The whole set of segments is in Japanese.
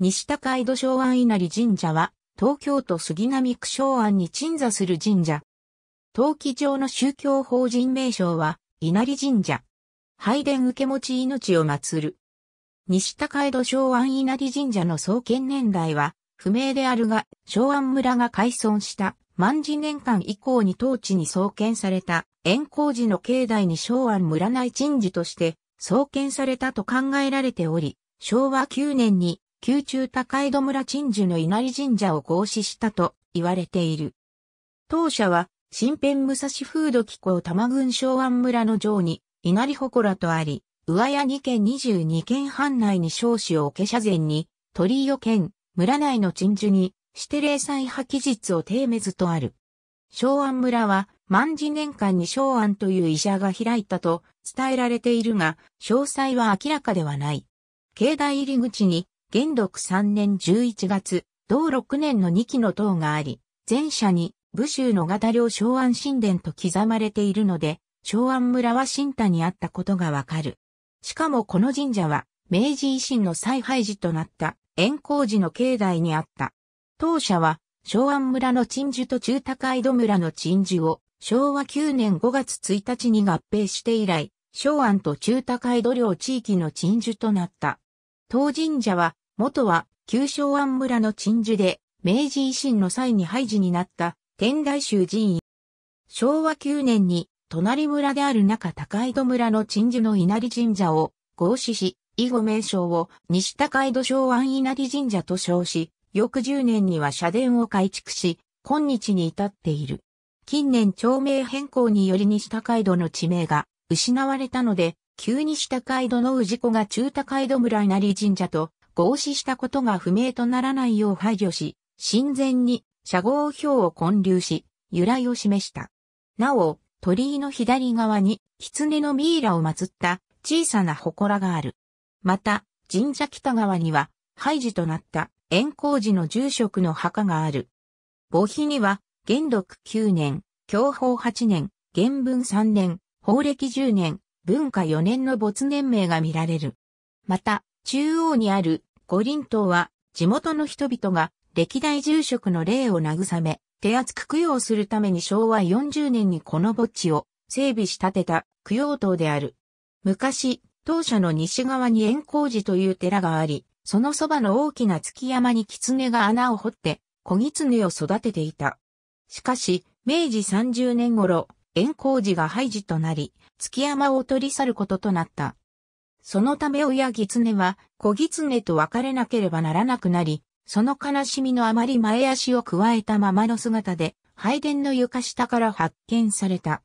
西高井戸昭安稲荷神社は、東京都杉並区昭安に鎮座する神社。陶器上の宗教法人名称は、稲荷神社。拝殿受け持ち命を祀る。西高江戸昭安稲荷神社の創建年代は不明であるが、昭安村が開村した万事年間以降に当地に創建された円光寺の境内に昭安村内鎮寺として創建されたと考えられており、昭和9年に宮中高井戸村鎮守の稲荷神社を合祀したと言われている。当社は、新編武蔵風土気候玉郡昭安村の城に、稲荷祠とあり、上谷県22県半内に少子を受け社前に、鳥居県、村内の鎮守に、指定霊祭派記述を定めずとある。昭安村は、万事年間に昭安という医者が開いたと伝えられているが、詳細は明らかではない。境内入り口に元禄3年11月、同6年の2期の塔があり、前者に武州の型領昭安神殿と刻まれているので、昭安村は新田にあったことがわかる。しかもこの神社は、明治維新の再廃寺となった円光寺の境内にあった。当社は、昭安村の鎮守と中高井戸村の鎮守を、昭和9年5月1日に合併して以来、昭安と中高井戸領地域の鎮守となった。当神社は、元は旧昭安村の鎮守で、明治維新の際に廃寺になった天台宗寺院。昭和9年に、隣村である中高井戸村の鎮守の稲荷神社を合祀し、以後名称を西高井戸昭安稲荷神社と称し、翌10年には社殿を改築し、今日に至っている。近年町名変更により西高井戸の地名が失われたので、旧西高井戸の氏子が中高井戸村稲荷神社と合死したことが不明とならないよう排除し、神前に社号表を混流し、由来を示した。なお、鳥居の左側に狐のミイラを祀った小さな祠がある。また、神社北側には、廃寺となった円光寺の住職の墓がある。墓碑には、元禄9年、享保8年、元文3年、法暦10年、文化4年の没年名が見られる。また、中央にある五輪島は地元の人々が歴代住職の霊を慰め、手厚く供養するために昭和40年にこの墓地を整備し立てた供養塔である。昔、当社の西側に円光寺という寺があり、そのそばの大きな月山に狐が穴を掘って、小狐を育てていた。しかし、明治30年頃、円光寺が廃寺となり、月山を取り去ることとなった。そのため親狐は子狐と別れなければならなくなり、その悲しみのあまり前足を加えたままの姿で、拝殿の床下から発見された。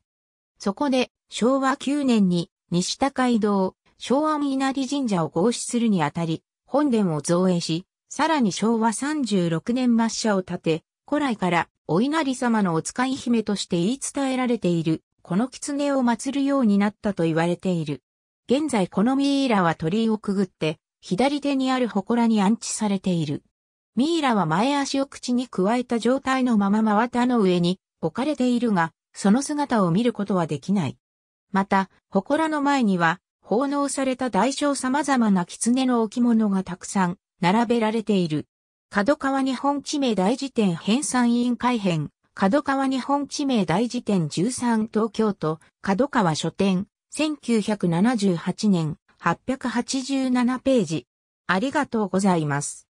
そこで、昭和9年に西高井堂、昭和稲荷神社を合祀するにあたり、本殿を造営し、さらに昭和36年抹茶を建て、古来からお稲荷様のお使い姫として言い伝えられている、この狐を祀るようになったと言われている。現在このミイラは鳥居をくぐって、左手にある祠に安置されている。ミイラは前足を口に加えた状態のまま真綿の上に置かれているが、その姿を見ることはできない。また、祠の前には、奉納された大小様々な狐の置物がたくさん並べられている。角川日本地名大辞典編纂委員会編、角川日本地名大辞典13東京都、角川書店、1978年887ページ。ありがとうございます。